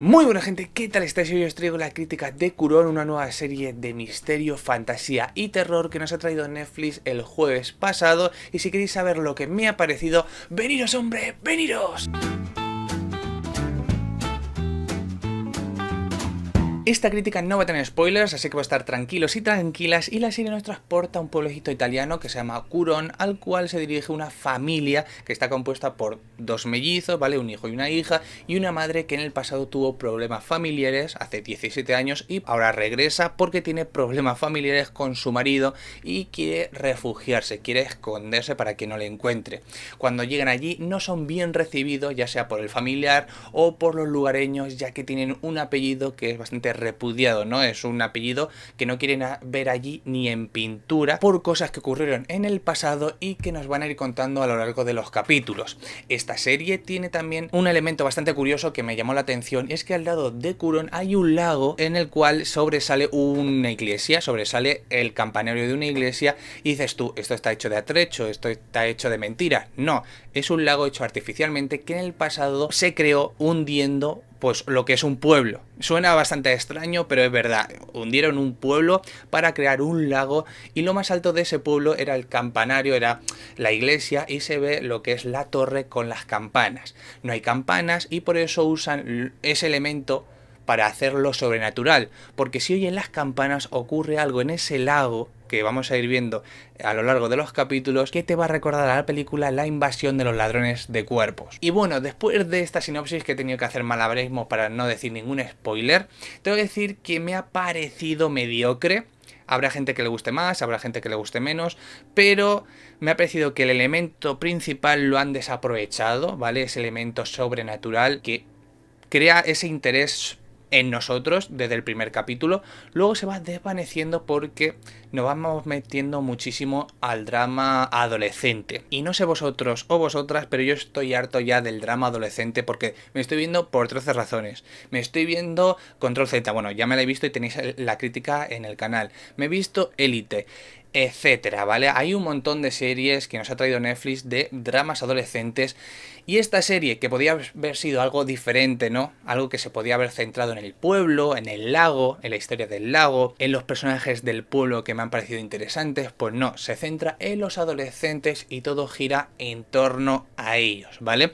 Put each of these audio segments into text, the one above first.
Muy buena gente, ¿qué tal estáis? Hoy os traigo la crítica de Curón, una nueva serie de misterio, fantasía y terror que nos ha traído Netflix el jueves pasado y si queréis saber lo que me ha parecido, ¡veniros hombre, veniros! Esta crítica no va a tener spoilers, así que va a estar tranquilos y tranquilas, y la serie nos transporta a un pueblecito italiano que se llama Curón, al cual se dirige una familia que está compuesta por dos mellizos, ¿vale? Un hijo y una hija, y una madre que en el pasado tuvo problemas familiares hace 17 años y ahora regresa porque tiene problemas familiares con su marido y quiere refugiarse, quiere esconderse para que no le encuentre. Cuando llegan allí no son bien recibidos, ya sea por el familiar o por los lugareños, ya que tienen un apellido que es bastante repudiado, ¿no? Es un apellido que no quieren ver allí ni en pintura por cosas que ocurrieron en el pasado y que nos van a ir contando a lo largo de los capítulos. Esta serie tiene también un elemento bastante curioso que me llamó la atención, es que al lado de Curón hay un lago en el cual sobresale una iglesia, sobresale el campanario de una iglesia y dices tú, esto está hecho de atrecho, esto está hecho de mentira. No, es un lago hecho artificialmente que en el pasado se creó hundiendo pues lo que es un pueblo. Suena bastante extraño, pero es verdad. Hundieron un pueblo para crear un lago y lo más alto de ese pueblo era el campanario, era la iglesia y se ve lo que es la torre con las campanas. No hay campanas y por eso usan ese elemento para hacerlo sobrenatural. Porque si en las campanas, ocurre algo en ese lago que vamos a ir viendo a lo largo de los capítulos que te va a recordar a la película La invasión de los ladrones de cuerpos. Y bueno, después de esta sinopsis que he tenido que hacer malabarismo para no decir ningún spoiler, tengo que decir que me ha parecido mediocre. Habrá gente que le guste más, habrá gente que le guste menos, pero me ha parecido que el elemento principal lo han desaprovechado, ¿vale? Ese elemento sobrenatural que crea ese interés en nosotros desde el primer capítulo, luego se va desvaneciendo porque nos vamos metiendo muchísimo al drama adolescente. Y no sé vosotros o vosotras, pero yo estoy harto ya del drama adolescente porque me estoy viendo por 13 razones. Me estoy viendo Control Z, bueno, ya me la he visto y tenéis la crítica en el canal. Me he visto Elite etcétera, ¿vale? Hay un montón de series que nos ha traído Netflix de dramas adolescentes y esta serie que podía haber sido algo diferente, ¿no? Algo que se podía haber centrado en el pueblo, en el lago, en la historia del lago, en los personajes del pueblo que me han parecido interesantes, pues no, se centra en los adolescentes y todo gira en torno a ellos, ¿vale?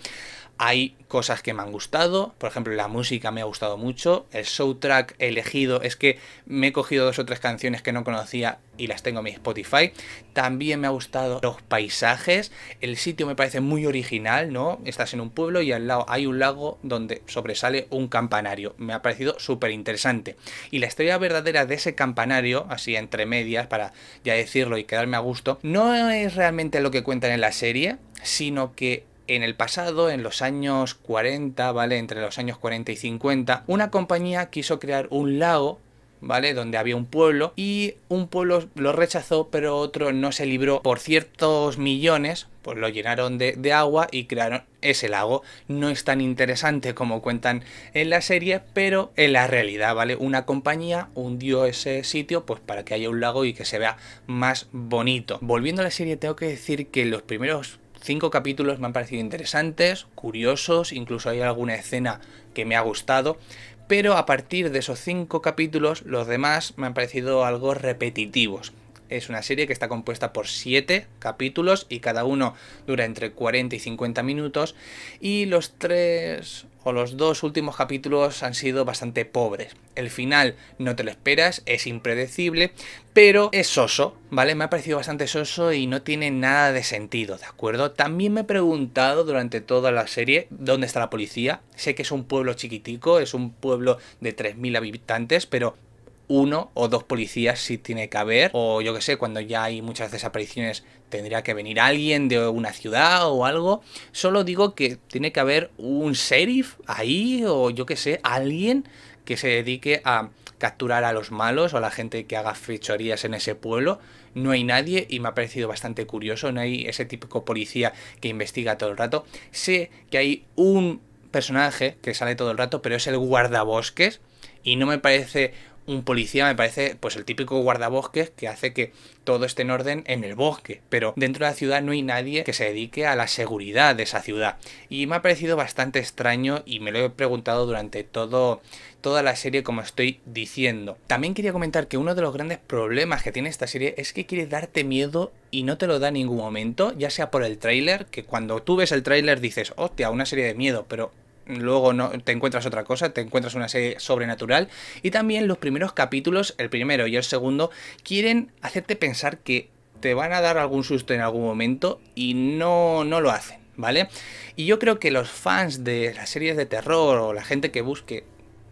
Hay cosas que me han gustado, por ejemplo, la música me ha gustado mucho, el soundtrack elegido es que me he cogido dos o tres canciones que no conocía y las tengo en mi Spotify. También me ha gustado los paisajes, el sitio me parece muy original, ¿no? Estás en un pueblo y al lado hay un lago donde sobresale un campanario. Me ha parecido súper interesante. Y la historia verdadera de ese campanario, así entre medias para ya decirlo y quedarme a gusto, no es realmente lo que cuentan en la serie, sino que en el pasado, en los años 40, ¿vale? Entre los años 40 y 50, una compañía quiso crear un lago ¿vale? Donde había un pueblo y un pueblo lo rechazó, pero otro no se libró por ciertos millones, pues lo llenaron de, agua y crearon ese lago. No es tan interesante como cuentan en la serie, pero en la realidad, ¿vale? Una compañía hundió ese sitio pues para que haya un lago y que se vea más bonito. Volviendo a la serie, tengo que decir que los primeros cinco capítulos me han parecido interesantes, curiosos, incluso hay alguna escena que me ha gustado, pero a partir de esos cinco capítulos los demás me han parecido algo repetitivos es una serie que está compuesta por 7 capítulos y cada uno dura entre 40 y 50 minutos y los tres o los dos últimos capítulos han sido bastante pobres. El final no te lo esperas, es impredecible, pero es soso, ¿vale? Me ha parecido bastante soso y no tiene nada de sentido, ¿de acuerdo? También me he preguntado durante toda la serie dónde está la policía. Sé que es un pueblo chiquitico, es un pueblo de 3.000 habitantes, pero uno o dos policías si tiene que haber, o yo que sé, cuando ya hay muchas desapariciones tendría que venir alguien de una ciudad o algo. Solo digo que tiene que haber un sheriff ahí o yo que sé, alguien que se dedique a capturar a los malos o a la gente que haga fechorías en ese pueblo. No hay nadie y me ha parecido bastante curioso. No hay ese típico policía que investiga todo el rato. Sé que hay un personaje que sale todo el rato, pero es el guardabosques y no me parece un policía me parece pues el típico guardabosques que hace que todo esté en orden en el bosque, pero dentro de la ciudad no hay nadie que se dedique a la seguridad de esa ciudad. Y me ha parecido bastante extraño y me lo he preguntado durante todo toda la serie como estoy diciendo. También quería comentar que uno de los grandes problemas que tiene esta serie es que quiere darte miedo y no te lo da en ningún momento, ya sea por el tráiler, que cuando tú ves el tráiler dices, hostia, una serie de miedo, pero luego no, te encuentras otra cosa, te encuentras una serie sobrenatural. Y también los primeros capítulos, el primero y el segundo, quieren hacerte pensar que te van a dar algún susto en algún momento y no, no lo hacen, ¿vale? Y yo creo que los fans de las series de terror o la gente que busque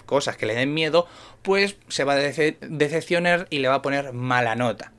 cosas que le den miedo, pues se va a decepcionar y le va a poner mala nota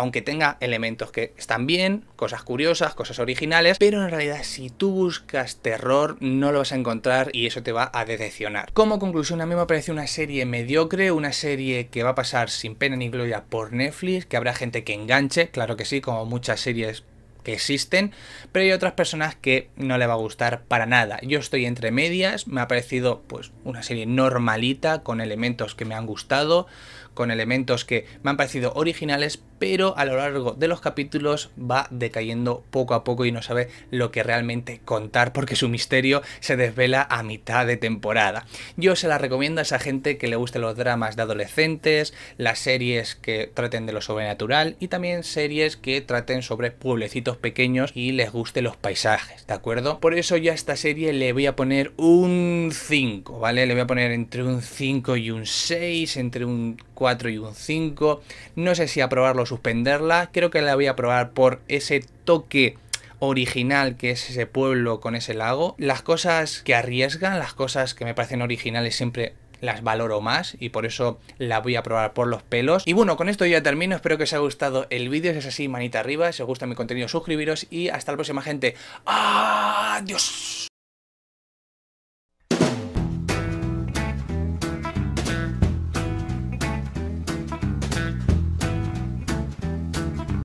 aunque tenga elementos que están bien, cosas curiosas, cosas originales, pero en realidad si tú buscas terror no lo vas a encontrar y eso te va a decepcionar. Como conclusión, a mí me parece una serie mediocre, una serie que va a pasar sin pena ni gloria por Netflix, que habrá gente que enganche, claro que sí, como muchas series que existen, pero hay otras personas que no le va a gustar para nada. Yo estoy entre medias, me ha parecido pues una serie normalita con elementos que me han gustado, con elementos que me han parecido originales, pero a lo largo de los capítulos va decayendo poco a poco y no sabe lo que realmente contar porque su misterio se desvela a mitad de temporada. Yo se la recomiendo a esa gente que le guste los dramas de adolescentes, las series que traten de lo sobrenatural y también series que traten sobre pueblecitos pequeños y les guste los paisajes, ¿de acuerdo? Por eso ya a esta serie le voy a poner un 5, ¿vale? Le voy a poner entre un 5 y un 6, entre un 4 y un 5. No sé si aprobarlo o suspenderla. Creo que la voy a probar por ese toque original que es ese pueblo con ese lago. Las cosas que arriesgan, las cosas que me parecen originales siempre las valoro más y por eso la voy a probar por los pelos. Y bueno, con esto ya termino, espero que os haya gustado el vídeo, si es así manita arriba, si os gusta mi contenido suscribiros y hasta la próxima gente. ¡Adiós! ¡Ah,